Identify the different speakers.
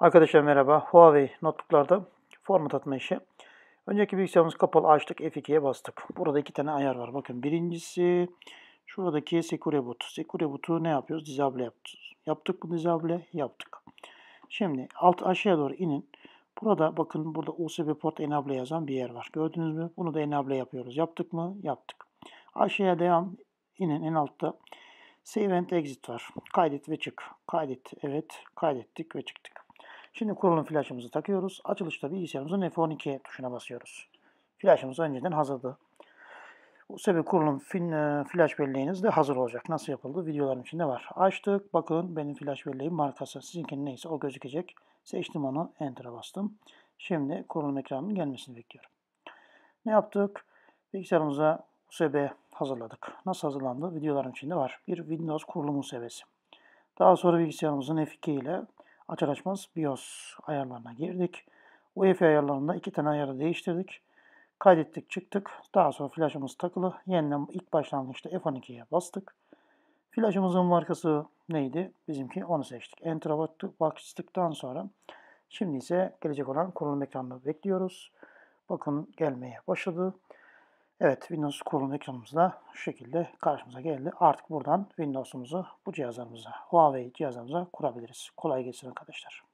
Speaker 1: Arkadaşlar merhaba. Huawei notebooklarda format atma işi. Önceki bilgisayarımız kapalı açtık. F2'ye bastık. Burada iki tane ayar var. Bakın birincisi şuradaki Secure Boot. Secure Boot'u ne yapıyoruz? Disable yaptık. Yaptık bu disable yaptık. Şimdi alt aşağıya doğru inin. Burada bakın burada USB port enable yazan bir yer var. Gördünüz mü? Bunu da enable yapıyoruz. Yaptık mı? Yaptık. Aşağıya devam inin en altta Save and Exit var. Kaydet ve çık. Kaydet. Evet. Kaydettik ve çıktık. Şimdi kurulum flaşımızı takıyoruz. Açılışta bilgisayarımızın F12 tuşuna basıyoruz. Flaşımız önceden hazırdı. Bu sebebi kurulum e, flash belleğiniz de hazır olacak. Nasıl yapıldı? Videoların içinde var. Açtık. Bakın benim flash belleğim markası. Sizinkinin neyse o gözükecek. Seçtim onu. Enter'a bastım. Şimdi kurulum ekranının gelmesini bekliyorum. Ne yaptık? Bilgisayarımıza USB hazırladık. Nasıl hazırlandı? Videoların içinde var. Bir Windows kurulum USB'si. Daha sonra bilgisayarımızın F2 ile Açar açmaz BIOS ayarlarına girdik. UEFI ayarlarında iki tane ayarı değiştirdik. Kaydettik çıktık. Daha sonra flaşımız takılı. Yeniden ilk başlangıçta F12'ye bastık. Flaşımızın markası neydi? Bizimki onu seçtik. Enter'a bastıktan sonra şimdi ise gelecek olan kurulum ekranını bekliyoruz. Bakın gelmeye başladı. Evet Windows kurulum ekranımızda şu şekilde karşımıza geldi. Artık buradan Windows'umuzu bu cihazlarımıza, Huawei cihazlarımıza kurabiliriz. Kolay gelsin arkadaşlar.